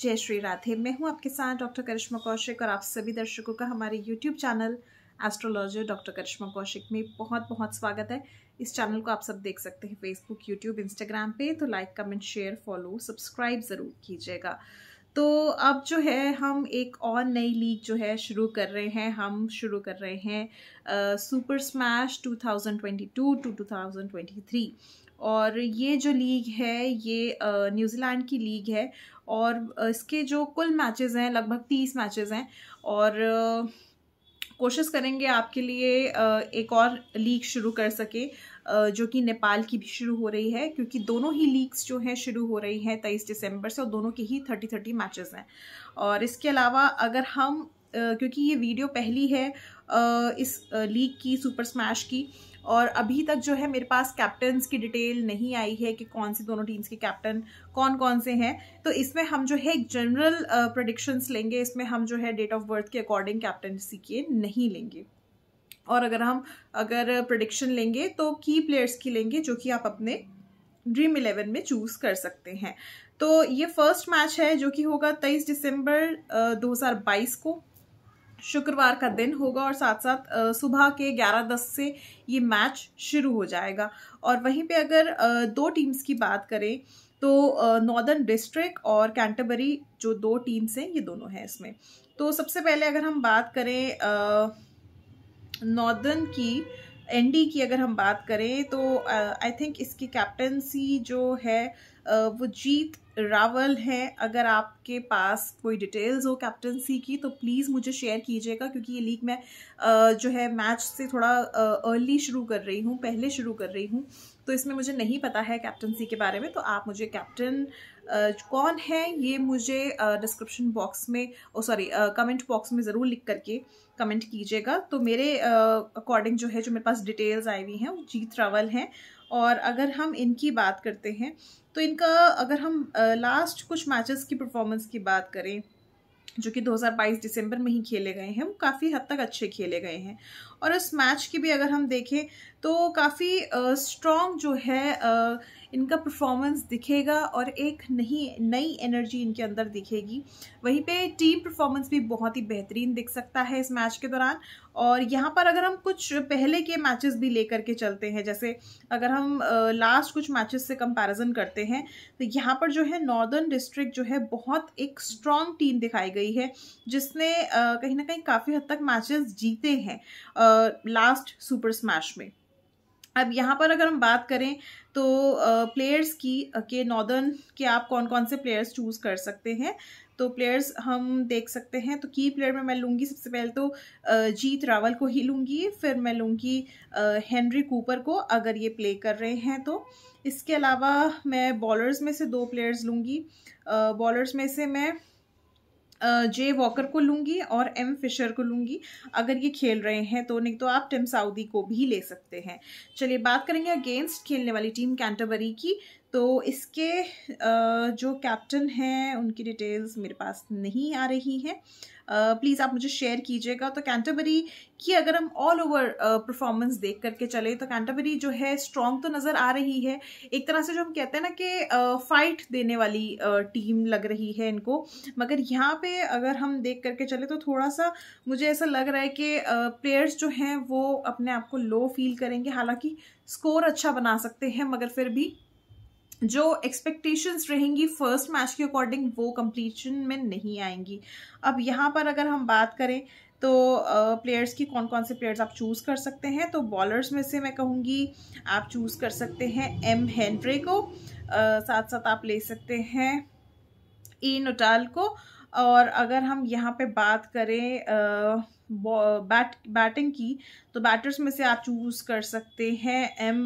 जय श्री राधे मैं हूं आपके साथ डॉक्टर करिश्मा कौशिक और आप सभी दर्शकों का हमारे YouTube channel astrologer doctor Karishma Kaushik में बहुत बहुत स्वागत है इस चैनल को आप सब देख सकते हैं फेसबुक यूट्यूब इंस्टाग्राम पे तो like comment share follow subscribe ज़रूर कीजिएगा तो अब जो है हम एक और नई लीग जो है शुरू कर रहे हैं हम शुरू कर रहे हैं सुपर स्मैश 2022 टू 2023 और ये जो लीग है ये न्यूजीलैंड की लीग है और इसके जो कुल मैचेस हैं लगभग तीस मैचेस हैं और कोशिश करेंगे आपके लिए एक और लीग शुरू कर सके जो कि नेपाल की भी शुरू हो रही है क्योंकि दोनों ही लीग्स जो हैं शुरू हो रही हैं तेईस दिसंबर से और दोनों के ही थर्टी थर्टी मैचेस हैं और इसके अलावा अगर हम क्योंकि ये वीडियो पहली है इस लीग की सुपर स्मैश की और अभी तक जो है मेरे पास कैप्टन्स की डिटेल नहीं आई है कि कौन सी दोनों टीम्स के कैप्टन कौन कौन से हैं तो इसमें हम जो है एक जनरल प्रडिक्शंस लेंगे इसमें हम जो है डेट ऑफ बर्थ के अकॉर्डिंग कैप्टनसी के नहीं लेंगे और अगर हम अगर प्रडिक्शन लेंगे तो की प्लेयर्स की लेंगे जो कि आप अपने ड्रीम इलेवन में चूज़ कर सकते हैं तो ये फर्स्ट मैच है जो कि होगा 23 दिसंबर 2022 को शुक्रवार का दिन होगा और साथ साथ सुबह के ग्यारह दस से ये मैच शुरू हो जाएगा और वहीं पे अगर दो टीम्स की बात करें तो नॉर्दर्न डिस्ट्रिक्ट और कैंटरबरी जो दो टीम्स हैं ये दोनों हैं इसमें तो सबसे पहले अगर हम बात करें नॉर्दर्न की एनडी की अगर हम बात करें तो आई थिंक इसकी कैप्टनसी जो है uh, वो जीत रावल हैं अगर आपके पास कोई डिटेल्स हो कैप्टनसी की तो प्लीज़ मुझे शेयर कीजिएगा क्योंकि ये लीग मैं uh, जो है मैच से थोड़ा अर्ली uh, शुरू कर रही हूँ पहले शुरू कर रही हूँ तो इसमें मुझे नहीं पता है कैप्टनसी के बारे में तो आप मुझे कैप्टन कौन है ये मुझे डिस्क्रिप्शन बॉक्स में ओ सॉरी कमेंट बॉक्स में ज़रूर लिख करके कमेंट कीजिएगा तो मेरे अकॉर्डिंग जो है जो मेरे पास डिटेल्स आई हुई हैं वो जीत रावल हैं और अगर हम इनकी बात करते हैं तो इनका अगर हम लास्ट कुछ मैचेस की परफॉर्मेंस की बात करें जो कि 2022 दिसंबर में ही खेले गए हैं वो काफ़ी हद तक अच्छे खेले गए हैं और इस मैच की भी अगर हम देखें तो काफ़ी स्ट्रॉन्ग जो है आ, इनका परफॉर्मेंस दिखेगा और एक नहीं नई एनर्जी इनके अंदर दिखेगी वहीं पे टीम परफॉर्मेंस भी बहुत ही बेहतरीन दिख सकता है इस मैच के दौरान और यहाँ पर अगर हम कुछ पहले के मैचेस भी लेकर के चलते हैं जैसे अगर हम लास्ट कुछ मैचेस से कंपैरिजन करते हैं तो यहाँ पर जो है नॉर्दर्न डिस्ट्रिक्ट जो है बहुत एक स्ट्रॉन्ग टीम दिखाई गई है जिसने कहीं ना कहीं काफ़ी हद तक मैचेस जीते हैं लास्ट सुपर स्मैश में अब यहाँ पर अगर हम बात करें तो प्लेयर्स की के नॉर्दर्न के आप कौन कौन से प्लेयर्स चूज़ कर सकते हैं तो प्लेयर्स हम देख सकते हैं तो की प्लेयर में मैं लूँगी सबसे पहले तो जीत रावल को ही लूँगी फिर मैं लूँगी हेनरी कूपर को अगर ये प्ले कर रहे हैं तो इसके अलावा मैं बॉलर्स में से दो प्लेयर्स लूँगी बॉलर्स में से मैं जे वॉकर को लूँगी और एम फिशर को लूँगी अगर ये खेल रहे हैं तो नहीं तो आप टिम साउदी को भी ले सकते हैं चलिए बात करेंगे अगेंस्ट खेलने वाली टीम कैंटरबरी की तो इसके जो कैप्टन हैं उनकी डिटेल्स मेरे पास नहीं आ रही हैं प्लीज़ आप मुझे शेयर कीजिएगा तो कैंटरबरी की अगर हम ऑल ओवर परफॉर्मेंस देख करके चले तो कैंटाबरी जो है स्ट्रॉन्ग तो नज़र आ रही है एक तरह से जो हम कहते हैं ना कि फाइट देने वाली टीम लग रही है इनको मगर यहाँ पे अगर हम देख करके चले तो थोड़ा सा मुझे ऐसा लग रहा है कि प्लेयर्स जो हैं वो अपने आप को लो फील करेंगे हालांकि स्कोर अच्छा बना सकते हैं मगर फिर भी जो एक्सपेक्टेशंस रहेंगी फर्स्ट मैच के अकॉर्डिंग वो कंप्लीशन में नहीं आएंगी अब यहाँ पर अगर हम बात करें तो प्लेयर्स uh, की कौन कौन से प्लेयर्स आप चूज़ कर सकते हैं तो बॉलर्स में से मैं कहूँगी आप चूज़ कर सकते हैं एम हेनड्रे को uh, साथ साथ आप ले सकते हैं ई नोटाल को और अगर हम यहाँ पे बात करें uh, बैट बैटिंग की तो बैटर्स में से आप चूज़ कर सकते हैं एम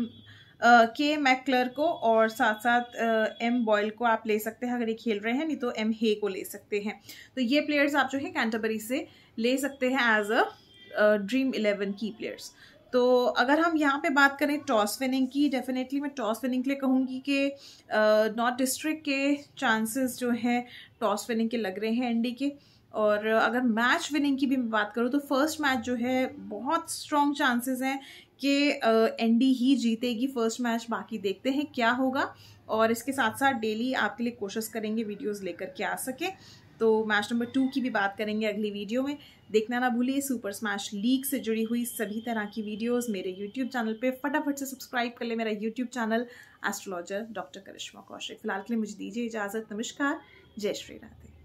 के मैकलर को और साथ साथ एम बॉयल को आप ले सकते हैं अगर ये खेल रहे हैं नहीं तो एम हे को ले सकते हैं तो ये प्लेयर्स आप जो है कैंटरबरी से ले सकते हैं एज अ ड्रीम इलेवन की प्लेयर्स तो अगर हम यहाँ पे बात करें टॉस विनिंग की डेफिनेटली मैं टॉस विनिंग के लिए कहूँगी कि नॉर्थ डिस्ट्रिक्ट के चांसेस जो हैं टॉस विनिंग के लग रहे हैं एनडी के और अगर मैच विनिंग की भी मैं बात करूँ तो फर्स्ट मैच जो है बहुत स्ट्रॉन्ग चांसेस हैं कि एनडी ही जीतेगी फर्स्ट मैच बाकी देखते हैं क्या होगा और इसके साथ साथ डेली आपके लिए कोशिश करेंगे वीडियोस लेकर के आ सके तो मैच नंबर टू की भी बात करेंगे अगली वीडियो में देखना ना भूलिए सुपर स्मैश लीग से जुड़ी हुई सभी तरह की वीडियोस मेरे यूट्यूब चैनल पे फटाफट से सब्सक्राइब कर ले मेरा YouTube channel astrologer doctor Karishma Kaushik फिलहाल के लिए मुझे दीजिए इजाज़त नमस्कार जय श्री राधे